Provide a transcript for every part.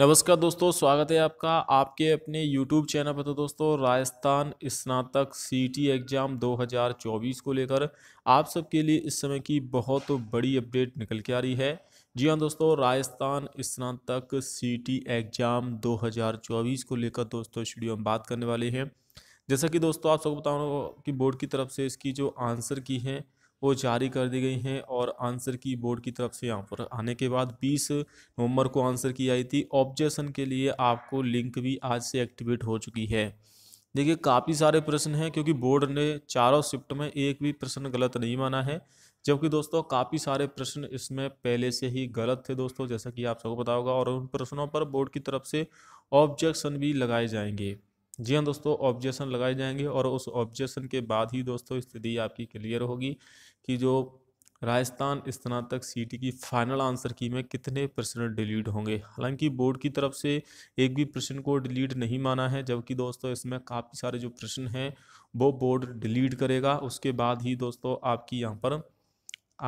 नमस्कार दोस्तों स्वागत है आपका आपके अपने यूट्यूब चैनल पर तो दोस्तों राजस्थान स्नातक सीटी एग्ज़ाम 2024 को लेकर आप सबके लिए इस समय की बहुत बड़ी अपडेट निकल के आ रही है जी हाँ दोस्तों राजस्थान स्नातक सीटी एग्ज़ाम 2024 को लेकर दोस्तों स्टूडियो में हम बात करने वाले हैं जैसा कि दोस्तों आप सबको बताऊँ कि बोर्ड की तरफ से इसकी जो आंसर की है वो जारी कर दी गई हैं और आंसर की बोर्ड की तरफ से यहाँ पर आने के बाद 20 नवंबर को आंसर की आई थी ऑब्जेक्शन के लिए आपको लिंक भी आज से एक्टिवेट हो चुकी है देखिए काफ़ी सारे प्रश्न हैं क्योंकि बोर्ड ने चारों शिफ्ट में एक भी प्रश्न गलत नहीं माना है जबकि दोस्तों काफ़ी सारे प्रश्न इसमें पहले से ही गलत थे दोस्तों जैसा कि आप सबको पता होगा और उन प्रश्नों पर बोर्ड की तरफ से ऑब्जेक्शन भी लगाए जाएंगे जी हाँ दोस्तों ऑब्जेक्शन लगाए जाएंगे और उस ऑब्जेक्शन के बाद ही दोस्तों स्थिति आपकी क्लियर होगी कि जो राजस्थान स्नातक सीटी की फाइनल आंसर की में कितने प्रश्न डिलीट होंगे हालांकि बोर्ड की तरफ से एक भी प्रश्न को डिलीट नहीं माना है जबकि दोस्तों इसमें काफ़ी सारे जो प्रश्न हैं वो बोर्ड डिलीट करेगा उसके बाद ही दोस्तों आपकी यहाँ पर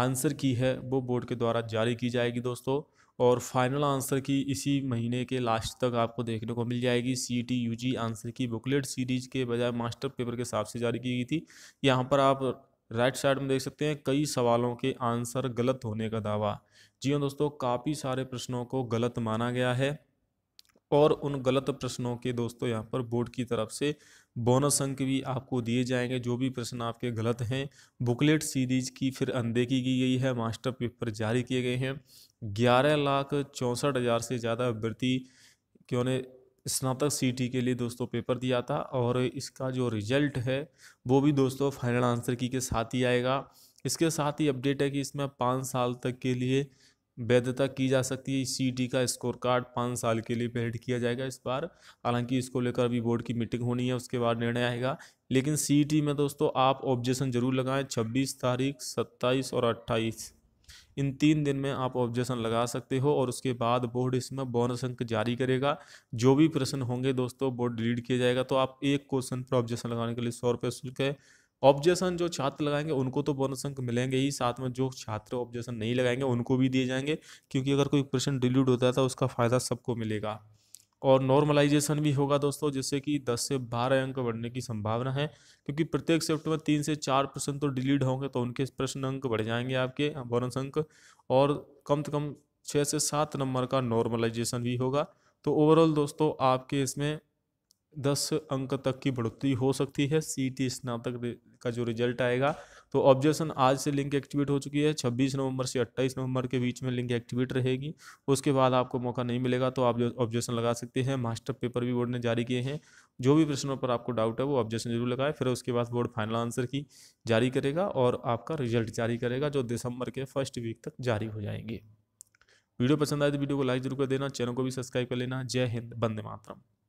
आंसर की है वो बोर्ड के द्वारा जारी की जाएगी दोस्तों और फाइनल आंसर की इसी महीने के लास्ट तक आपको देखने को मिल जाएगी C T U G answer key booklet series के बजाय मास्टर पेपर के हिसाब से जारी की गई थी यहाँ पर आप राइट साइड में देख सकते हैं कई सवालों के आंसर गलत होने का दावा जी हाँ दोस्तों काफ़ी सारे प्रश्नों को गलत माना गया है और उन गलत प्रश्नों के दोस्तों यहाँ पर बोर्ड की तरफ से बोनस अंक भी आपको दिए जाएंगे जो भी प्रश्न आपके गलत हैं बुकलेट सीरीज की फिर अनदेखी की गई है मास्टर पेपर जारी किए गए हैं ग्यारह लाख चौंसठ हज़ार से ज़्यादा अभ्यर्थी क्यों ने स्नातक सीटी के लिए दोस्तों पेपर दिया था और इसका जो रिजल्ट है वो भी दोस्तों फाइनल आंसर की के साथ ही आएगा इसके साथ ही अपडेट है कि इसमें पाँच साल तक के लिए वैधता की जा सकती है सी का स्कोर कार्ड पाँच साल के लिए वैध किया जाएगा इस बार हालांकि इसको लेकर अभी बोर्ड की मीटिंग होनी है उसके बाद निर्णय आएगा लेकिन सी में दोस्तों आप ऑब्जेक्शन जरूर लगाएं छब्बीस तारीख सत्ताईस और अट्ठाईस इन तीन दिन में आप ऑब्जेक्शन लगा सकते हो और उसके बाद बोर्ड इसमें बोनस अंक जारी करेगा जो भी प्रश्न होंगे दोस्तों बोर्ड डिलीट किया जाएगा तो आप एक क्वेश्चन पर ऑब्जेक्शन लगाने के लिए सौ रुपये शुल्क है ऑब्जेक्शन जो छात्र लगाएंगे उनको तो बोनस अंक मिलेंगे ही साथ में जो छात्र ऑब्जेक्शन नहीं लगाएंगे उनको भी दिए जाएंगे क्योंकि अगर कोई प्रश्न डिल्यूट होता है तो उसका फ़ायदा सबको मिलेगा और नॉर्मलाइजेशन भी होगा दोस्तों जिससे कि 10 से 12 अंक बढ़ने की संभावना है क्योंकि प्रत्येक शिफ्ट में तीन से चार प्रश्न तो डिलीट होंगे तो उनके प्रश्न अंक बढ़ जाएंगे आपके बोनस अंक और कम से कम छः से सात नंबर का नॉर्मलाइजेशन भी होगा तो ओवरऑल दोस्तों आपके इसमें दस अंक तक की बढ़ोतरी हो सकती है सी टी स्नातक का जो रिजल्ट आएगा तो ऑब्जेक्शन आज से लिंक एक्टिवेट हो चुकी है 26 नवंबर से 28 नवंबर के बीच में लिंक एक्टिवेट रहेगी उसके बाद आपको मौका नहीं मिलेगा तो आप ऑब्जेक्शन लगा सकते हैं मास्टर पेपर भी बोर्ड ने जारी किए हैं जो भी प्रश्नों पर आपको डाउट है वो ऑब्जेक्शन जरूर लगाए फिर उसके बाद बोर्ड फाइनल आंसर की जारी करेगा और आपका रिजल्ट जारी करेगा जो दिसंबर के फर्स्ट वीक तक जारी हो जाएंगे वीडियो पसंद आए तो वीडियो को लाइक जरूर कर देना चैनल को भी सब्सक्राइब कर लेना जय हिंद बंदे मातरम